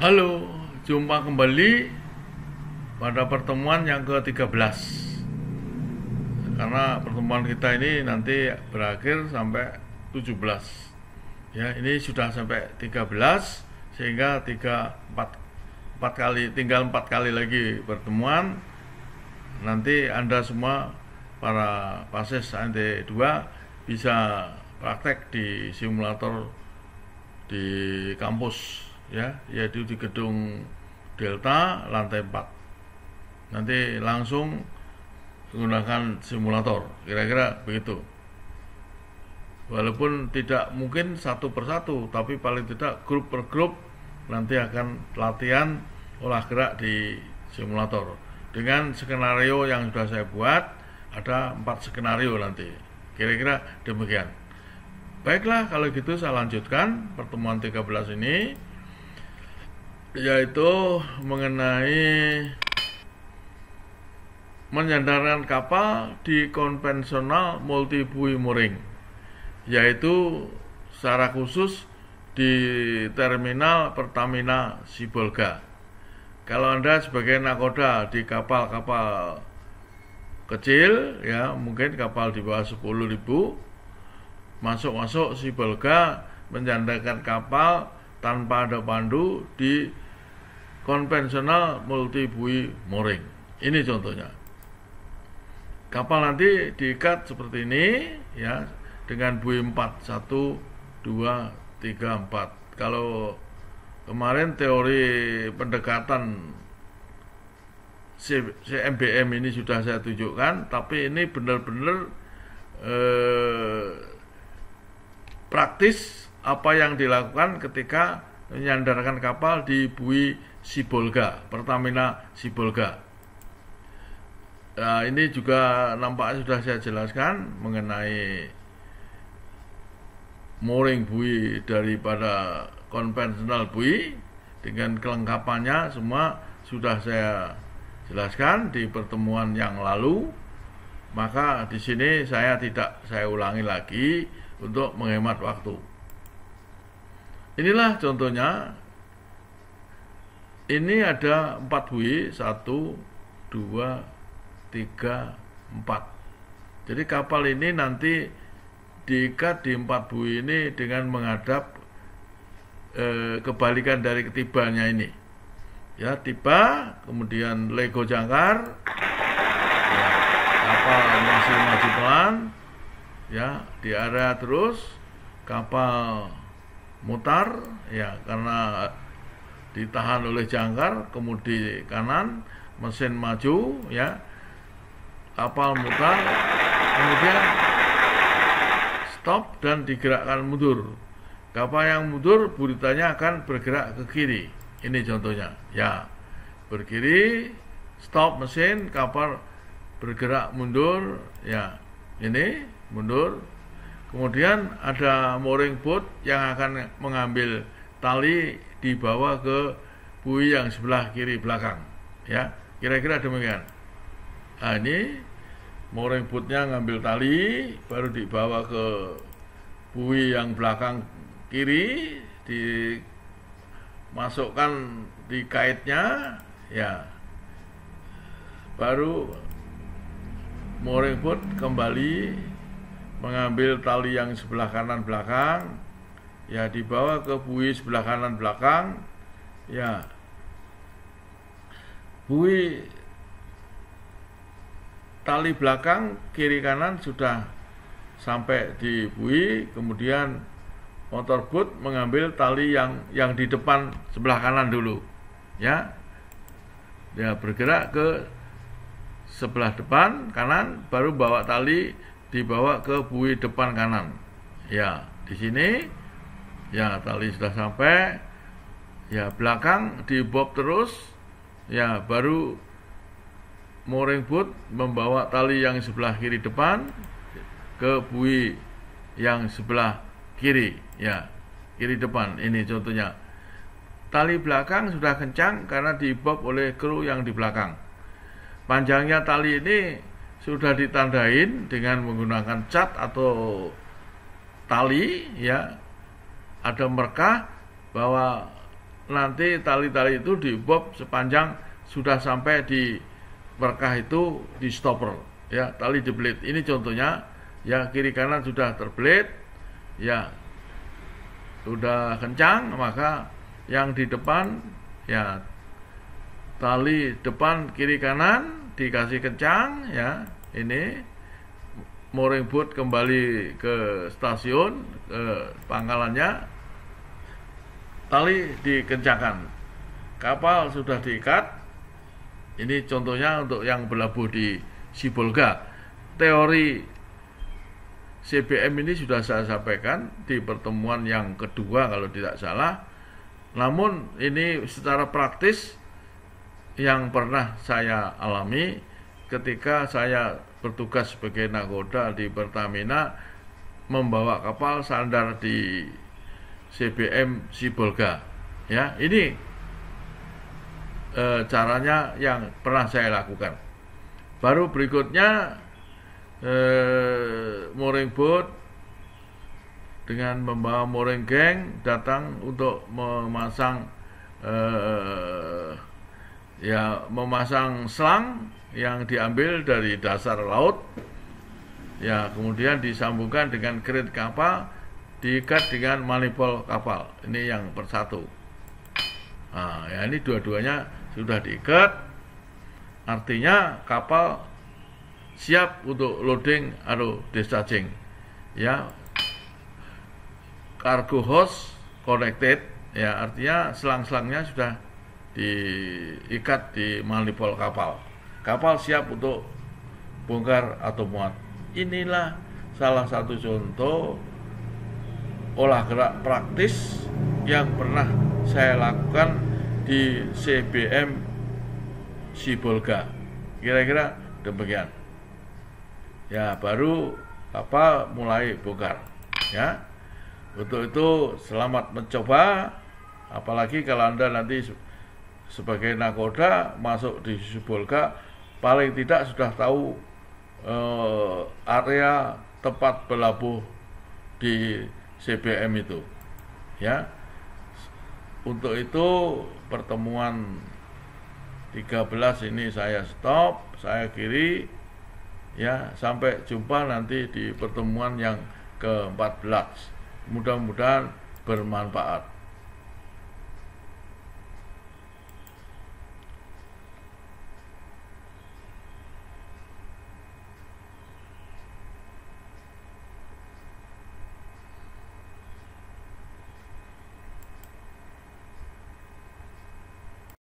Halo, jumpa kembali pada pertemuan yang ke-13 Karena pertemuan kita ini nanti berakhir sampai 17 Ya, ini sudah sampai 13 sehingga 3 4 4 kali tinggal 4 kali lagi pertemuan. Nanti Anda semua para pases ant 2 bisa praktek di simulator di kampus ya yaitu di gedung Delta lantai 4 nanti langsung menggunakan simulator kira-kira begitu walaupun tidak mungkin satu persatu tapi paling tidak grup per grup nanti akan latihan olah gerak di simulator dengan skenario yang sudah saya buat ada empat skenario nanti kira-kira demikian baiklah kalau gitu saya lanjutkan pertemuan 13 ini yaitu mengenai menyandarkan kapal di konvensional multi buoy mooring yaitu secara khusus di terminal Pertamina Sibolga. Kalau Anda sebagai nakoda di kapal-kapal kecil ya, mungkin kapal di bawah 10.000 masuk-masuk Sibolga menyandarkan kapal tanpa ada pandu di konvensional multi bui mooring. Ini contohnya. Kapal nanti diikat seperti ini ya dengan buoy 4 1 2 3 4. Kalau kemarin teori pendekatan CMBM ini sudah saya tunjukkan, tapi ini benar-benar eh, praktis apa yang dilakukan ketika menyandarkan kapal di Bui Sibolga, Pertamina Sibolga. Nah, ini juga nampaknya sudah saya jelaskan mengenai mooring bui daripada konvensional bui dengan kelengkapannya semua sudah saya jelaskan di pertemuan yang lalu maka di sini saya tidak saya ulangi lagi untuk menghemat waktu. Inilah contohnya. Ini ada 4 buih, 1, 2, 3, 4. Jadi kapal ini nanti diikat di 4 buih ini dengan menghadap e, kebalikan dari ketibanya ini. Ya, tiba, kemudian lego jangkar, ya, kapal masih maju pelan, ya, di area terus, kapal mutar ya karena ditahan oleh jangkar kemudi kanan mesin maju ya kapal mutar kemudian stop dan digerakkan mundur kapal yang mundur buritanya akan bergerak ke kiri ini contohnya ya berkiri stop mesin kapal bergerak mundur ya ini mundur Kemudian ada mooring boat yang akan mengambil tali dibawa ke bui yang sebelah kiri belakang. Ya, kira-kira demikian. Nah, ini mooring boatnya ngambil tali baru dibawa ke bui yang belakang kiri dimasukkan di kaitnya ya baru mooring boat kembali mengambil tali yang sebelah kanan belakang ya dibawa ke bui sebelah kanan belakang ya bui tali belakang kiri kanan sudah sampai di bui kemudian motor boot mengambil tali yang yang di depan sebelah kanan dulu ya dia ya, bergerak ke sebelah depan kanan baru bawa tali dibawa ke bui depan kanan. Ya, di sini ya tali sudah sampai. Ya, belakang dibob terus. Ya, baru mooring boot membawa tali yang sebelah kiri depan ke bui yang sebelah kiri. Ya, kiri depan ini contohnya. Tali belakang sudah kencang karena dibob oleh kru yang di belakang. Panjangnya tali ini sudah ditandain dengan menggunakan cat atau tali ya ada merkah bahwa nanti tali-tali itu dibob sepanjang sudah sampai di merkah itu di stopper ya tali jeblit ini contohnya ya kiri kanan sudah terbelit ya sudah kencang maka yang di depan ya tali depan kiri kanan dikasih kencang ya ini mooring boat kembali ke stasiun ke pangkalannya tali dikencangkan kapal sudah diikat ini contohnya untuk yang berlabuh di Sibolga teori CBM ini sudah saya sampaikan di pertemuan yang kedua kalau tidak salah namun ini secara praktis yang pernah saya alami ketika saya bertugas sebagai nakoda di Pertamina membawa kapal sandar di CBM Sibolga. Ya, ini e, caranya yang pernah saya lakukan. Baru berikutnya e, mooring boat dengan membawa mooring gang datang untuk memasang e, ya memasang selang yang diambil dari dasar laut ya kemudian disambungkan dengan kerit kapal diikat dengan manipul kapal ini yang persatu nah, ya ini dua-duanya sudah diikat artinya kapal siap untuk loading atau discharging ya cargo hose connected ya artinya selang-selangnya sudah diikat di manipul kapal. Kapal siap untuk bongkar atau muat. Inilah salah satu contoh olah gerak praktis yang pernah saya lakukan di CBM Sibolga. Kira-kira demikian. Ya, baru apa mulai bongkar. Ya. Untuk itu selamat mencoba apalagi kalau Anda nanti sebagai nakoda masuk di Sibolga paling tidak sudah tahu uh, area tempat pelabuh di CBM itu ya untuk itu pertemuan 13 ini saya stop saya kiri ya sampai jumpa nanti di pertemuan yang ke-14 mudah-mudahan bermanfaat